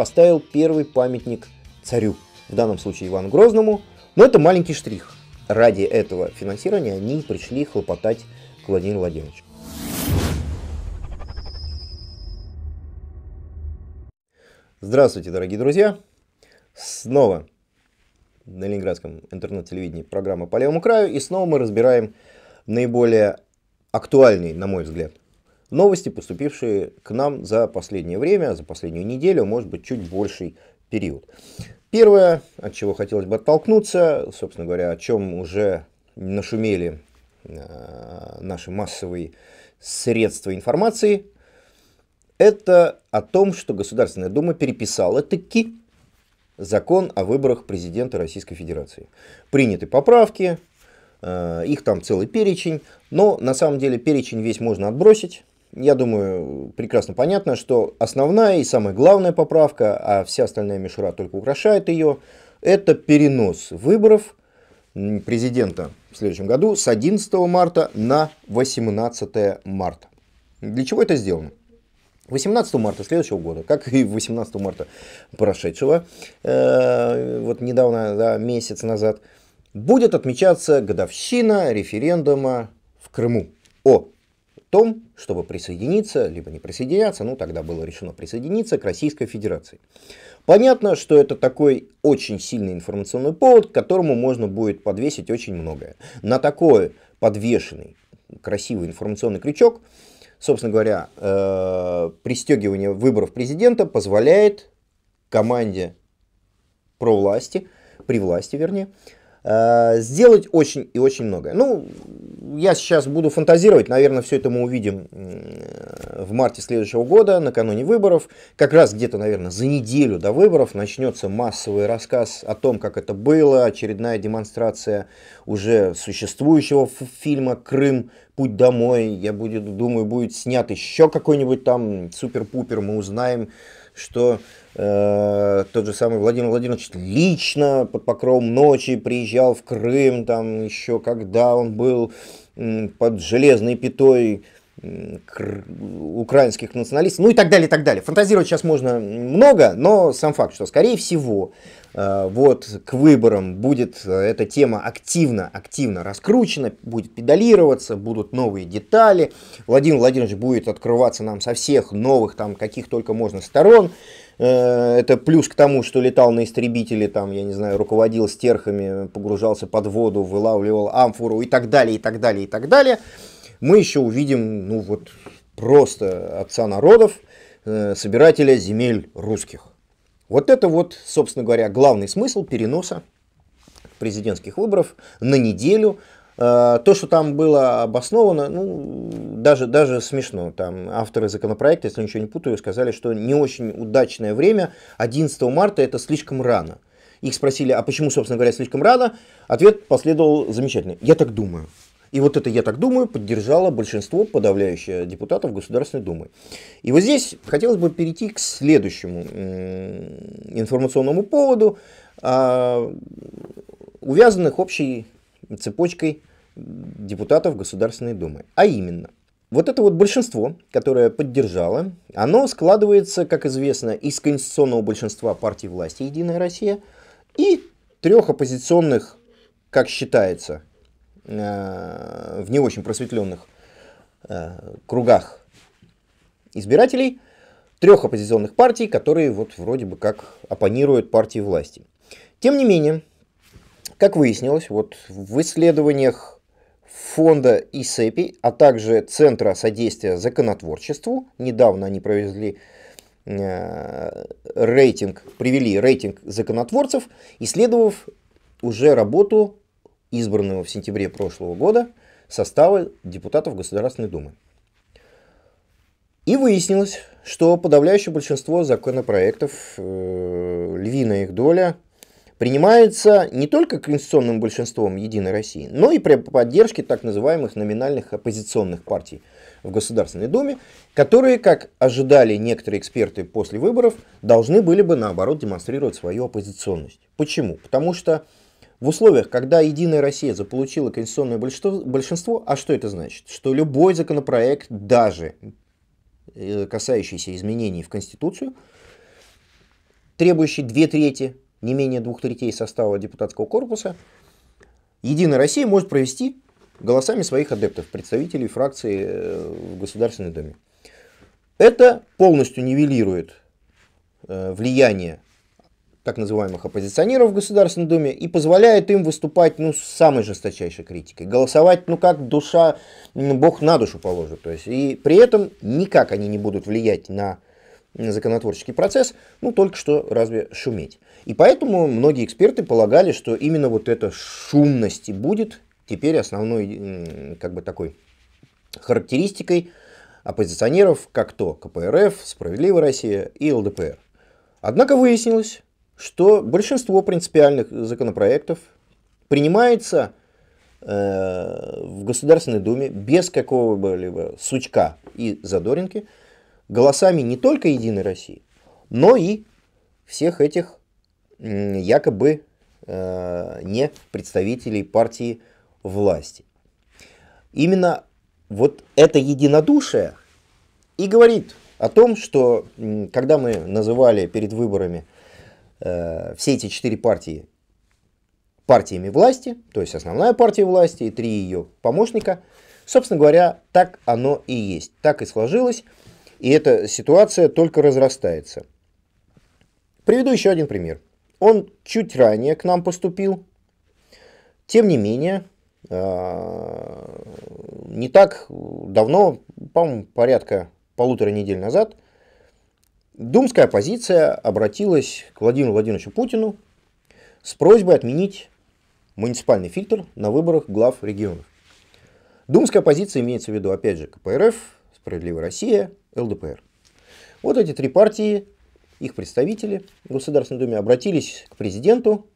поставил первый памятник царю, в данном случае Ивану Грозному, но это маленький штрих. Ради этого финансирования они пришли хлопотать к Владимиру Владимировичу. Здравствуйте, дорогие друзья! Снова на Ленинградском интернет-телевидении программа «По левому краю» и снова мы разбираем наиболее актуальный, на мой взгляд, новости, поступившие к нам за последнее время, за последнюю неделю, может быть, чуть больший период. Первое, от чего хотелось бы оттолкнуться, собственно говоря, о чем уже нашумели э, наши массовые средства информации, это о том, что Государственная Дума переписала таки закон о выборах президента Российской Федерации. Приняты поправки, э, их там целый перечень, но на самом деле перечень весь можно отбросить, я думаю, прекрасно понятно, что основная и самая главная поправка, а вся остальная мишура только украшает ее, это перенос выборов президента в следующем году с 11 марта на 18 марта. Для чего это сделано? 18 марта следующего года, как и 18 марта прошедшего, э, вот недавно, да, месяц назад, будет отмечаться годовщина референдума в Крыму о том, чтобы присоединиться, либо не присоединяться, ну тогда было решено присоединиться к Российской Федерации. Понятно, что это такой очень сильный информационный повод, к которому можно будет подвесить очень многое. На такой подвешенный красивый информационный крючок, собственно говоря, э, пристегивание выборов президента позволяет команде про власти, при власти вернее, Э, сделать очень и очень многое. Ну, я сейчас буду фантазировать, наверное, все это мы увидим э, в марте следующего года, накануне выборов. Как раз где-то, наверное, за неделю до выборов начнется массовый рассказ о том, как это было, очередная демонстрация уже существующего фильма «Крым», путь домой, я буду, думаю, будет снят еще какой-нибудь там супер-пупер, мы узнаем, что э, тот же самый Владимир Владимирович лично под покровом ночи приезжал в Крым, там еще когда он был э, под железной пятой украинских националистов, ну и так далее, и так далее. Фантазировать сейчас можно много, но сам факт, что скорее всего э, вот к выборам будет э, эта тема активно, активно раскручена, будет педалироваться, будут новые детали. Владимир Владимирович будет открываться нам со всех новых, там, каких только можно сторон. Э, это плюс к тому, что летал на истребителе, там, я не знаю, руководил стерхами, погружался под воду, вылавливал амфору и так далее, и так далее, и так далее. И так далее мы еще увидим, ну вот, просто отца народов, э, собирателя земель русских. Вот это вот, собственно говоря, главный смысл переноса президентских выборов на неделю. Э, то, что там было обосновано, ну, даже, даже смешно. Там авторы законопроекта, если ничего не путаю, сказали, что не очень удачное время, 11 марта это слишком рано. Их спросили, а почему, собственно говоря, слишком рано? Ответ последовал замечательный. Я так думаю. И вот это, я так думаю, поддержало большинство подавляющее депутатов Государственной Думы. И вот здесь хотелось бы перейти к следующему информационному поводу, а, увязанных общей цепочкой депутатов Государственной Думы. А именно, вот это вот большинство, которое поддержало, оно складывается, как известно, из конституционного большинства партии власти «Единая Россия» и трех оппозиционных, как считается, Э, в не очень просветленных э, кругах избирателей трех оппозиционных партий, которые вот вроде бы как оппонируют партии власти. Тем не менее, как выяснилось, вот в исследованиях фонда ИСЭПИ, а также Центра содействия законотворчеству, недавно они провезли э, рейтинг, привели рейтинг законотворцев, исследовав уже работу избранного в сентябре прошлого года состава депутатов Государственной Думы. И выяснилось, что подавляющее большинство законопроектов, э, львиная их доля, принимается не только конституционным большинством Единой России, но и при поддержке так называемых номинальных оппозиционных партий в Государственной Думе, которые, как ожидали некоторые эксперты после выборов, должны были бы наоборот демонстрировать свою оппозиционность. Почему? Потому что в условиях, когда Единая Россия заполучила конституционное большинство, а что это значит? Что любой законопроект, даже э, касающийся изменений в Конституцию, требующий две трети, не менее двух третей состава депутатского корпуса, Единая Россия может провести голосами своих адептов, представителей фракции э, в Государственной Думе. Это полностью нивелирует э, влияние так называемых оппозиционеров в Государственной Думе и позволяет им выступать ну, с самой жесточайшей критикой. Голосовать, ну как душа, бог на душу положит. То есть, и при этом никак они не будут влиять на законотворческий процесс, ну только что разве шуметь. И поэтому многие эксперты полагали, что именно вот эта шумность и будет теперь основной как бы такой характеристикой оппозиционеров, как то КПРФ, Справедливая Россия и ЛДПР. Однако выяснилось, что большинство принципиальных законопроектов принимается э, в Государственной Думе без какого-либо сучка и задоринки голосами не только Единой России, но и всех этих э, якобы э, не представителей партии власти. Именно вот это единодушие и говорит о том, что когда мы называли перед выборами э, Э, все эти четыре партии партиями власти, то есть основная партия власти и три ее помощника. Собственно говоря, так оно и есть, так и сложилось, и эта ситуация только разрастается. Приведу еще один пример. Он чуть ранее к нам поступил, тем не менее, э, не так давно, по-моему, порядка полутора недель назад – Думская оппозиция обратилась к Владимиру Владимировичу Путину с просьбой отменить муниципальный фильтр на выборах глав регионов. Думская оппозиция имеется в виду, опять же, КПРФ, Справедливая Россия, ЛДПР. Вот эти три партии, их представители в Государственной Думе обратились к президенту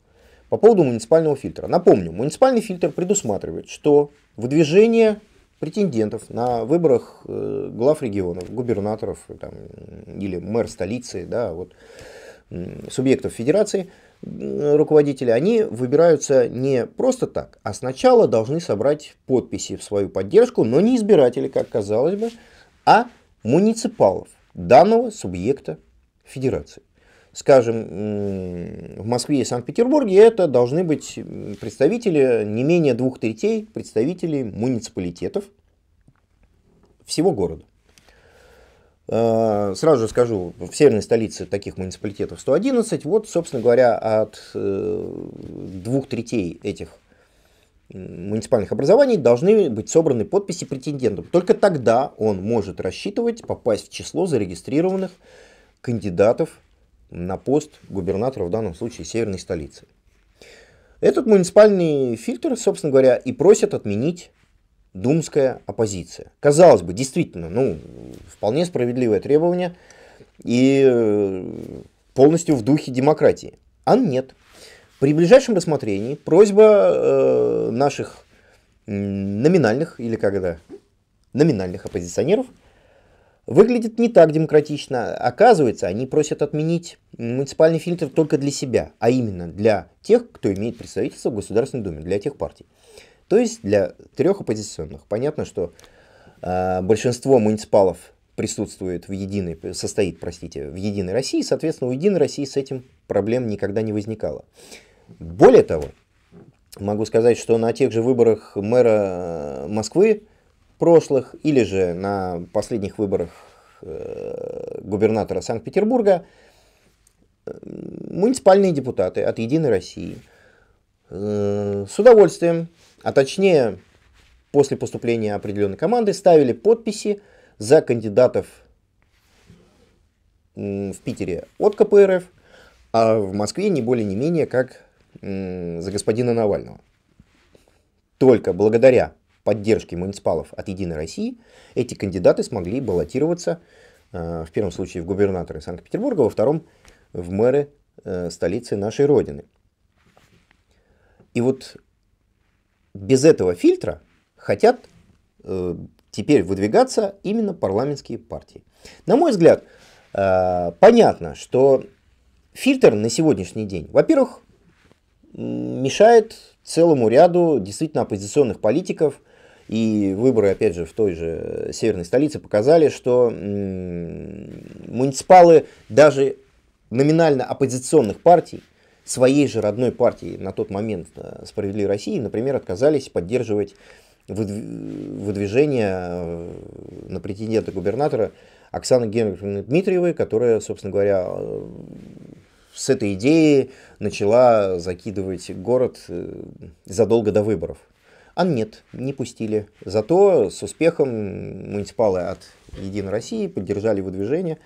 по поводу муниципального фильтра. Напомню, муниципальный фильтр предусматривает, что выдвижение претендентов на выборах э, глав регионов, губернаторов э, там, или мэр столицы, да, вот, субъектов федерации, руководители, они выбираются не просто так, а сначала должны собрать подписи в свою поддержку, но не избиратели, как казалось бы, а муниципалов данного субъекта федерации скажем, в Москве и Санкт-Петербурге, это должны быть представители не менее двух третей представителей муниципалитетов всего города. А, сразу же скажу, в северной столице таких муниципалитетов 111. Вот, собственно говоря, от э, двух третей этих муниципальных образований должны быть собраны подписи претендентов. Только тогда он может рассчитывать попасть в число зарегистрированных кандидатов на пост губернатора, в данном случае северной столицы. Этот муниципальный фильтр, собственно говоря, и просят отменить думская оппозиция. Казалось бы, действительно, ну, вполне справедливое требование и э, полностью в духе демократии. А нет. При ближайшем рассмотрении просьба э, наших номинальных, или как когда, номинальных оппозиционеров – Выглядит не так демократично. Оказывается, они просят отменить муниципальный фильтр только для себя, а именно для тех, кто имеет представительство в Государственной Думе, для тех партий. То есть для трех оппозиционных. Понятно, что э, большинство муниципалов присутствует в единой, состоит, простите, в Единой России, соответственно, у Единой России с этим проблем никогда не возникало. Более того, могу сказать, что на тех же выборах мэра э, Москвы прошлых или же на последних выборах э, губернатора Санкт-Петербурга э, муниципальные депутаты от «Единой России» э, с удовольствием, а точнее после поступления определенной команды, ставили подписи за кандидатов в Питере от КПРФ, а в Москве не более не менее как за господина Навального. Только благодаря поддержки муниципалов от «Единой России», эти кандидаты смогли баллотироваться э, в первом случае в губернаторы Санкт-Петербурга, во втором в мэры э, столицы нашей Родины. И вот без этого фильтра хотят э, теперь выдвигаться именно парламентские партии. На мой взгляд, понятно, что фильтр на сегодняшний день, во-первых, мешает целому ряду действительно оппозиционных политиков – и выборы, опять же, в той же северной столице показали, что муниципалы даже номинально оппозиционных партий, своей же родной партии на тот момент э, «Справедливой России», например, отказались поддерживать выдвижение э, на претендента губернатора Оксаны Генриховны Дмитриевой, которая, собственно говоря, э, с этой идеей начала закидывать город задолго до выборов. А нет, не пустили. Зато с успехом муниципалы от Единой России поддержали выдвижение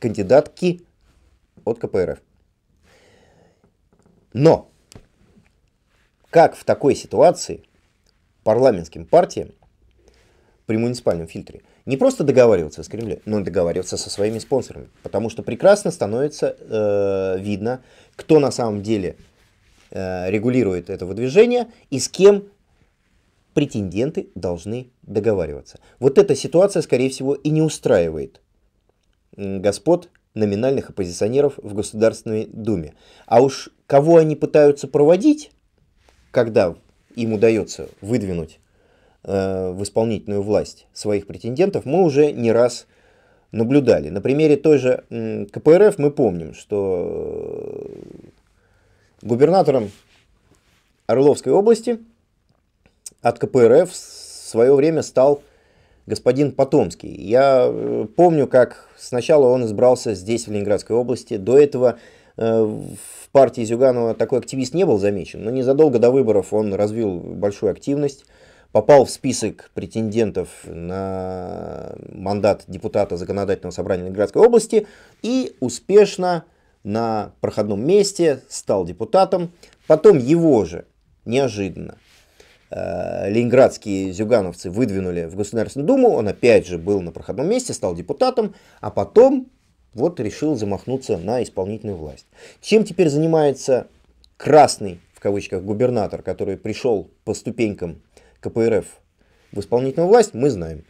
кандидатки от КПРФ. Но как в такой ситуации парламентским партиям при муниципальном фильтре не просто договариваться с Кремлем, но и договариваться со своими спонсорами, потому что прекрасно становится э, видно, кто на самом деле э, регулирует это выдвижение и с кем претенденты должны договариваться. Вот эта ситуация, скорее всего, и не устраивает господ номинальных оппозиционеров в Государственной Думе. А уж кого они пытаются проводить, когда им удается выдвинуть э, в исполнительную власть своих претендентов, мы уже не раз наблюдали. На примере той же э, КПРФ мы помним, что э, губернатором Орловской области – от КПРФ в свое время стал господин Потомский. Я э, помню, как сначала он избрался здесь, в Ленинградской области. До этого э, в партии Зюганова такой активист не был замечен, но незадолго до выборов он развил большую активность, попал в список претендентов на мандат депутата Законодательного собрания Ленинградской области и успешно на проходном месте стал депутатом. Потом его же неожиданно Э, ленинградские зюгановцы выдвинули в Государственную Думу, он опять же был на проходном месте, стал депутатом, а потом вот решил замахнуться на исполнительную власть. Чем теперь занимается красный, в кавычках, губернатор, который пришел по ступенькам КПРФ в исполнительную власть, мы знаем.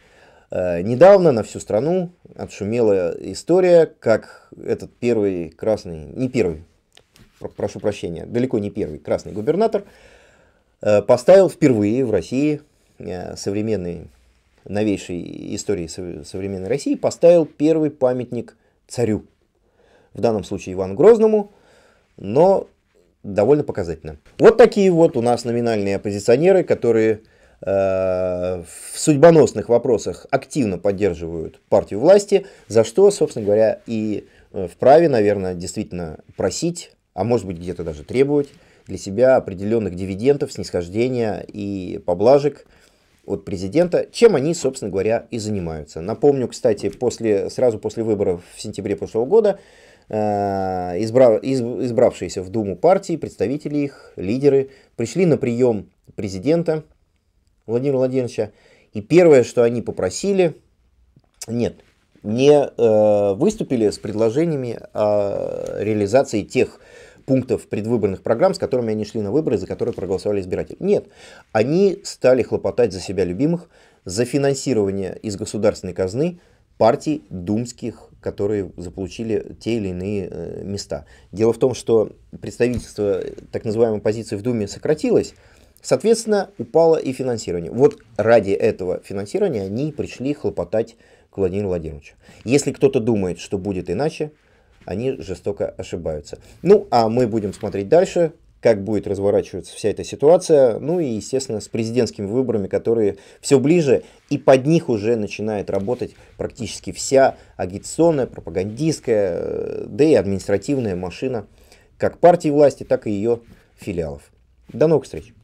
Э, недавно на всю страну отшумела история, как этот первый красный, не первый, прошу прощения, далеко не первый красный губернатор, Э, поставил впервые в России э, современной, новейшей истории современной России, поставил первый памятник царю. В данном случае Ивану Грозному, но довольно показательно. Вот такие вот у нас номинальные оппозиционеры, которые э, в судьбоносных вопросах активно поддерживают партию власти, за что, собственно говоря, и вправе, наверное, действительно просить, а может быть где-то даже требовать для себя определенных дивидендов, снисхождения и поблажек от президента, чем они, собственно говоря, и занимаются. Напомню, кстати, после, сразу после выборов в сентябре прошлого года э, избрав, избравшиеся в Думу партии, представители их, лидеры, пришли на прием президента Владимира Владимировича, и первое, что они попросили, нет, не э, выступили с предложениями о реализации тех пунктов предвыборных программ, с которыми они шли на выборы, за которые проголосовали избиратели. Нет, они стали хлопотать за себя любимых, за финансирование из государственной казны партий думских, которые заполучили те или иные э, места. Дело в том, что представительство так называемой оппозиции в Думе сократилось, соответственно, упало и финансирование. Вот ради этого финансирования они пришли хлопотать к Владимиру Владимировичу. Если кто-то думает, что будет иначе, они жестоко ошибаются. Ну, а мы будем смотреть дальше, как будет разворачиваться вся эта ситуация, ну и, естественно, с президентскими выборами, которые все ближе, и под них уже начинает работать практически вся агитационная, пропагандистская, э, да и административная машина как партии власти, так и ее филиалов. До новых встреч!